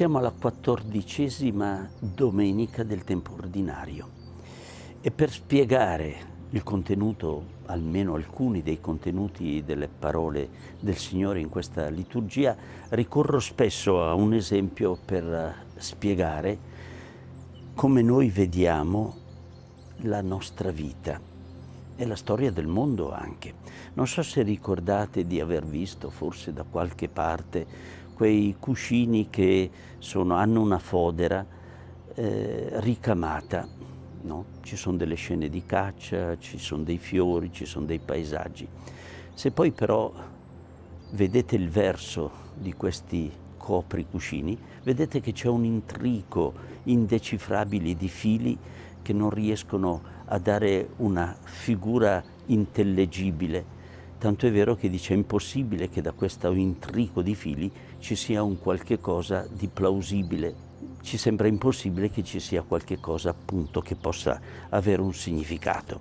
siamo alla quattordicesima domenica del tempo ordinario e per spiegare il contenuto, almeno alcuni dei contenuti delle parole del Signore in questa liturgia, ricorro spesso a un esempio per spiegare come noi vediamo la nostra vita e la storia del mondo anche. Non so se ricordate di aver visto forse da qualche parte quei cuscini che sono, hanno una fodera eh, ricamata. No? Ci sono delle scene di caccia, ci sono dei fiori, ci sono dei paesaggi. Se poi però vedete il verso di questi copricuscini, vedete che c'è un intrico indecifrabile di fili che non riescono a dare una figura intellegibile tanto è vero che dice è impossibile che da questo intrico di fili ci sia un qualche cosa di plausibile. Ci sembra impossibile che ci sia qualche cosa appunto che possa avere un significato.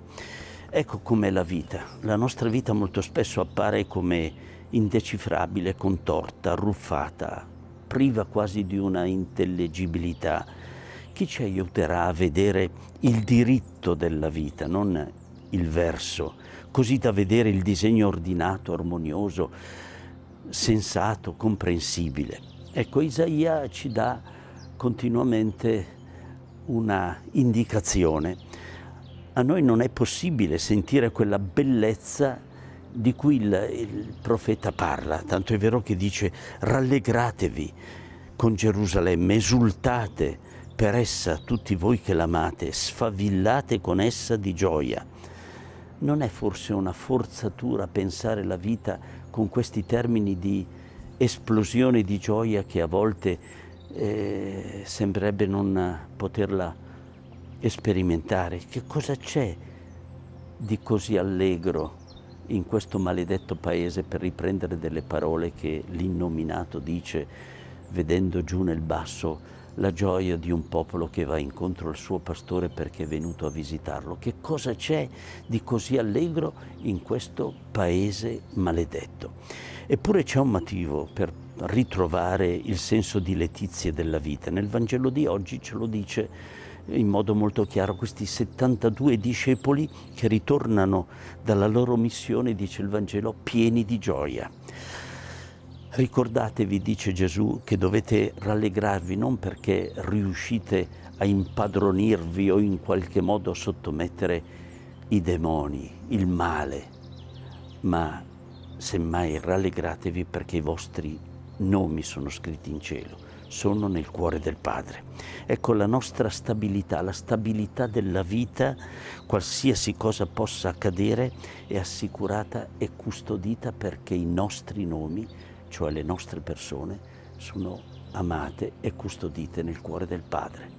Ecco com'è la vita. La nostra vita molto spesso appare come indecifrabile, contorta, arruffata, priva quasi di una intellegibilità. Chi ci aiuterà a vedere il diritto della vita, non il verso, così da vedere il disegno ordinato, armonioso, sensato, comprensibile. Ecco, Isaia ci dà continuamente una indicazione. A noi non è possibile sentire quella bellezza di cui il, il, profeta parla, tanto è vero che dice rallegratevi con Gerusalemme, esultate per essa tutti voi che l'amate, sfavillate con essa di gioia non è forse una forzatura pensare la vita con questi termini di esplosione di gioia che a volte eh, sembrerebbe non poterla sperimentare? Che cosa c'è di così allegro in questo maledetto paese, per riprendere delle parole che l'innominato dice, vedendo giù nel basso la gioia di un popolo che va incontro al suo pastore perché è venuto a visitarlo. Che cosa c'è di così allegro in questo paese maledetto? Eppure c'è un motivo per ritrovare il senso di letizia della vita. Nel Vangelo di oggi ce lo dice in modo molto chiaro questi 72 discepoli che ritornano dalla loro missione, dice il Vangelo, pieni di gioia. Ricordatevi, dice Gesù, che dovete rallegrarvi non perché riuscite a impadronirvi o in qualche modo sottomettere i demoni, il male, ma semmai rallegratevi perché i vostri nomi sono scritti in cielo, sono nel cuore del Padre. Ecco la nostra stabilità, la stabilità della vita, qualsiasi cosa possa accadere, è assicurata e custodita perché i nostri nomi cioè le nostre persone, sono amate e custodite nel cuore del Padre.